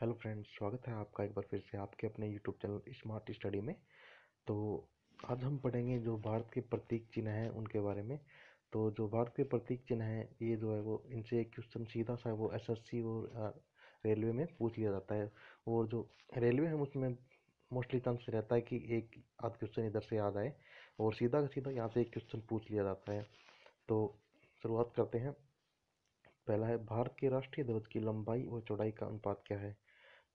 hello friends स्वागत है आपका एक बार फिर से आपके अपने यूट्यूब चैनल स्मार्ट स्टडी में तो आज हम पढ़ेंगे जो भारत के प्रतीक चिन्ह हैं उनके बारे में तो जो भारत के प्रतीक चिन्ह हैं ये जो है वो इनसे एक क्वेश्चन सीधा सा वो एसएससी और रेलवे में पूछ लिया जाता है और जो रेलवे है उसमें मोस्टली चांस रहता है कि एक आध क्वेश्चन इधर से याद आए और सीधा का सीधा यहाँ से एक क्वेश्चन पूछ लिया जाता है तो शुरुआत करते हैं पहला है भारत के राष्ट्रीय ध्वज की लंबाई और चौड़ाई का अनुपात क्या है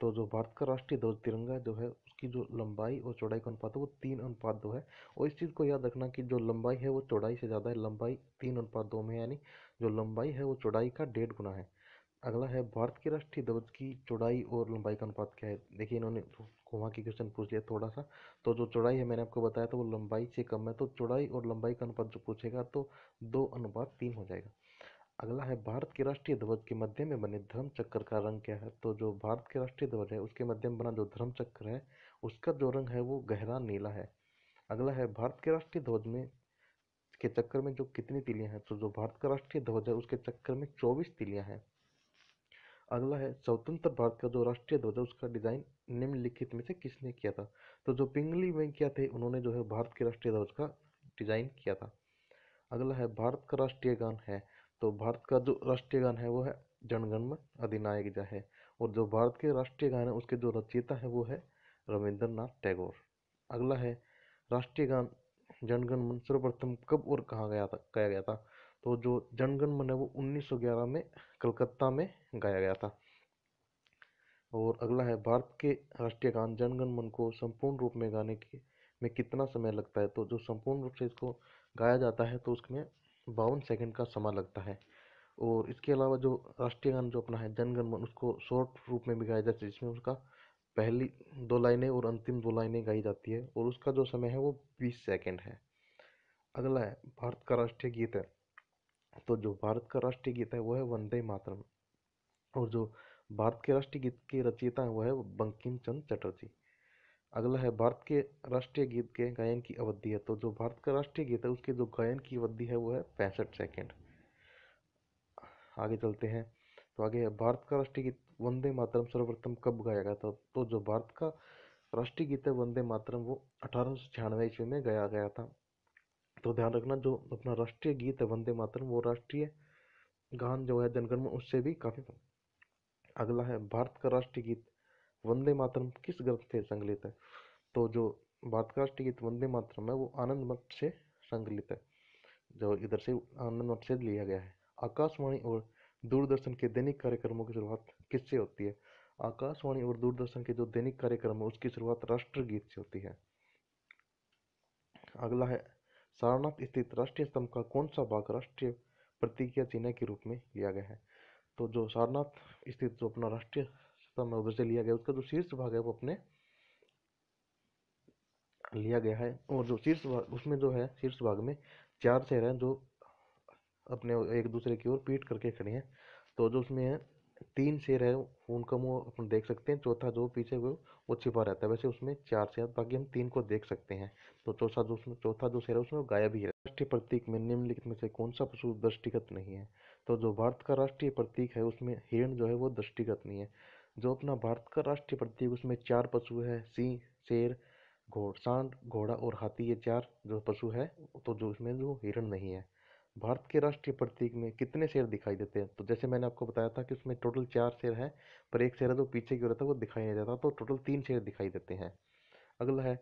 तो जो भारत का राष्ट्रीय ध्वज तिरंगा जो है उसकी जो लंबाई और चौड़ाई का अनुपात है वो तीन अनुपात दो है और इस चीज़ को याद रखना कि जो लंबाई है वो चौड़ाई से ज़्यादा है लंबाई तीन अनुपात दो में यानी जो लंबाई है वो चौड़ाई का डेढ़ गुना है अगला है भारत के राष्ट्रीय ध्वज की चौड़ाई और लंबाई का अनुपात क्या है देखिए इन्होंने घुमा तो के क्वेश्चन पूछ लिया थोड़ा सा तो जो चौड़ाई है मैंने आपको बताया था तो वो लंबाई से कम है तो चौड़ाई और लंबाई का अनुपात जो पूछेगा तो दो अनुपात तीन हो जाएगा अगला है भारत के राष्ट्रीय ध्वज के मध्य में बने धर्म चक्र का रंग क्या है तो जो भारत के राष्ट्रीय ध्वज है उसके मध्य में बना जो धर्म चक्र है उसका जो रंग है वो गहरा नीला है अगला है भारत के राष्ट्रीय ध्वज में के चक्कर में जो कितनी तिलियां हैं तो जो भारत का राष्ट्रीय ध्वज है उसके चक्कर में चौबीस तिलियां हैं अगला है स्वतंत्र भारत का जो राष्ट्रीय ध्वज है उसका डिज़ाइन निम्नलिखित में से किसने किया था तो जो पिंगली वेंकैया थे उन्होंने जो है भारत के राष्ट्रीय ध्वज का डिज़ाइन किया था अगला है भारत का राष्ट्रीय गान है तो भारत का जो राष्ट्रीय गान है वो है जनगण मन अधिनायक जय है और जो भारत के राष्ट्रीय गान है उसके जो रचयिता है वो है रविंद्रनाथ टैगोर अगला है राष्ट्रीय गान जनगण मन सर्वप्रथम कब और कहाँ गया था गाया गया था तो जो जनगण मन है वो 1911 में कलकत्ता में गाया गया था और अगला है भारत के राष्ट्रीय गान जनगण मन को संपूर्ण रूप में गाने के में कितना समय लगता है तो जो संपूर्ण रूप से इसको गाया जाता है तो उसमें बावन सेकंड का समय लगता है और इसके अलावा जो राष्ट्रीय गान जो अपना है जनगण मन उसको शॉर्ट रूप में भी गाया जाता है जिसमें उसका पहली दो लाइनें और अंतिम दो लाइनें गाई जाती है और उसका जो समय है वो बीस सेकेंड है अगला है भारत का राष्ट्रीय गीत है तो जो भारत का राष्ट्रीय गीत है वो है वंदे मातरम और जो भारत के राष्ट्रीय गीत के रचयिता है वो है बंकिम चंद चटर्जी अगला है भारत के राष्ट्रीय गीत के गायन की अवधि है तो जो भारत का राष्ट्रीय गीत है उसके जो गायन की अवधि है वो है पैंसठ सेकेंड आगे चलते हैं तो आगे है भारत का राष्ट्रीय गीत वंदे मातरम सर्वप्रथम कब गाया गया था तो जो भारत का राष्ट्रीय गीत है वंदे मातरम वो अठारह सौ छियानवे ईस्वी में गाया गया था तो ध्यान रखना जो अपना राष्ट्रीय गीत है वंदे मातरम वो राष्ट्रीय गान जो है जनगण में उससे भी काफ़ी अगला है भारत का राष्ट्रीय गीत वंदे मातरम किस ग्रंथ से संकलित है तो जो भातकाष्ट गीत वंदे मातरम है वो आनंद मत से संकलित है जो इधर से आनंद मत से लिया गया है आकाशवाणी और दूरदर्शन के दैनिक कार्यक्रमों की शुरुआत किससे होती है आकाशवाणी और दूरदर्शन के जो दैनिक कार्यक्रम है उसकी शुरुआत राष्ट्रगीत से होती है अगला है सारनाथ स्थित राष्ट्रीय स्तंभ का कौन सा भाग राष्ट्रीय प्रतीक या चिन्ह के रूप में लिया गया है तो जो सारनाथ स्थित जो अपना राष्ट्रीय समूह तो से लिया गया उसका जो शीर्ष भाग है वो अपने लिया गया है और जो शीर्ष भाग उसमें जो है शीर्ष भाग में चार शेर हैं जो अपने एक दूसरे की ओर पीट करके खड़े हैं तो जो उसमें है तीन शेर है उनका मुंह अपन देख सकते हैं चौथा जो पीछे वो वो छिपा रहता है वैसे उसमें चार शेर बाकी हम तीन को देख सकते हैं तो चौथा जो उसमें चौथा जो शेर है उसमें गायब ही है राष्ट्रीय प्रतीक में निम्नलिखित में से कौन सा पशु दृष्टिगत नहीं है तो जो भारत का राष्ट्रीय प्रतीक है उसमें हिरण जो है वो दृष्टिगत नहीं है जो अपना भारत का राष्ट्रीय प्रतीक उसमें चार पशु है सिंह शेर घोड़ सांड घोड़ा और हाथी ये चार जो पशु है तो जो उसमें जो हिरण नहीं है भारत के राष्ट्रीय प्रतीक में कितने शेर दिखाई देते हैं तो जैसे मैंने आपको बताया था कि उसमें टोटल चार शेर हैं पर एक शेर है जो पीछे की ओर रहता है वो दिखाई नहीं देता तो टोटल तीन शेर दिखाई देते हैं अगला है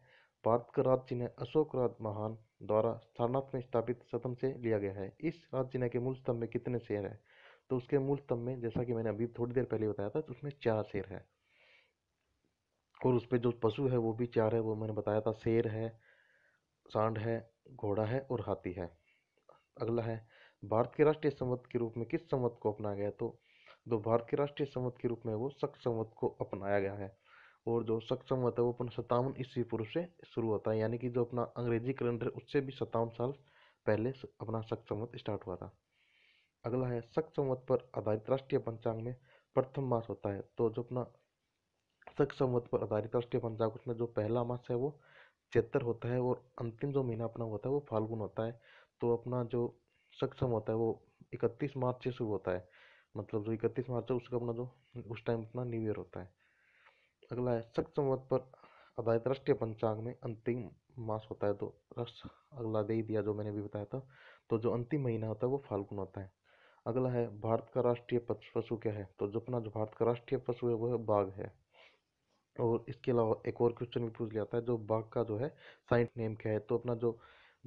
भारत का राज चिन्ह अशोक राज महान द्वारा सारनाथ में स्थापित सतम से लिया गया है इस राज चिन्ह के मूल स्तंभ में कितने शेर हैं तो उसके मूल स्तंभ में जैसा कि मैंने अभी थोड़ी देर पहले बताया था तो उसमें चार शेर है और उस पर जो पशु है वो भी चार है वो मैंने बताया था शेर है सांड है घोड़ा है और हाथी है अगला है भारत के राष्ट्रीय संवत के रूप में किस संवत को अपनाया गया तो जो भारत के राष्ट्रीय संवत के रूप में वो शक संवत को अपनाया गया है और जो शक संवत है वो अपन सत्तावन ईस्वी पूर्व से शुरू होता है यानी कि जो अपना अंग्रेजी कैलेंडर उससे भी सत्तावन साल पहले अपना शक संवत स्टार्ट हुआ था अगला है सख्त संवत पर आधारित राष्ट्रीय पंचांग में प्रथम मास होता है तो जो अपना सख्त संवत पर आधारित राष्ट्रीय पंचांग उसमें जो पहला मास है वो चैत्र होता है और अंतिम जो महीना अपना होता है वो फाल्गुन होता है तो अपना जो सक्षम होता है वो इकतीस मार्च से शुरू होता है मतलब जो इकतीस मार्च है उसका अपना जो उस टाइम अपना न्यू ईयर होता है अगला है सक्षम पर आधारित राष्ट्रीय पंचांग में अंतिम मास होता है तो रस अगला दे ही दिया जो मैंने भी बताया था तो जो अंतिम महीना होता है वो फाल्गुन होता है अगला है भारत का राष्ट्रीय पशु क्या है तो जो अपना जो भारत का राष्ट्रीय पशु है वो है बाघ है और इसके अलावा एक और क्वेश्चन भी पूछ लिया जाता है जो बाघ का जो है साइंट नेम क्या है तो अपना जो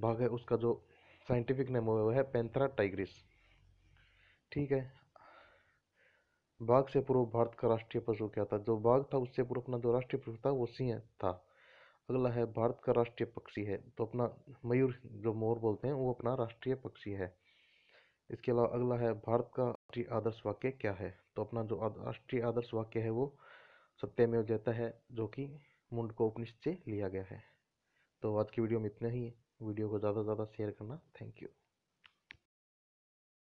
बाघ है उसका जो साइंटिफिक नेम हुआ है, है पेंथरा टाइग्रिस ठीक है बाघ से पूर्व भारत का राष्ट्रीय पशु क्या था जो बाघ था उससे पूर्व अपना जो राष्ट्रीय पशु था वो सिंह था अगला है भारत का राष्ट्रीय पक्षी है तो अपना मयूर जो मोर बोलते हैं वो अपना राष्ट्रीय पक्षी है इसके अलावा अगला है भारत का राष्ट्रीय आदर्श वाक्य क्या है तो अपना जो राष्ट्रीय आदर्श वाक्य है वो सत्यमेव जयता है जो कि को उपनिषद से लिया गया है तो आज की वीडियो में इतना ही वीडियो को ज़्यादा से ज़्यादा शेयर करना थैंक यू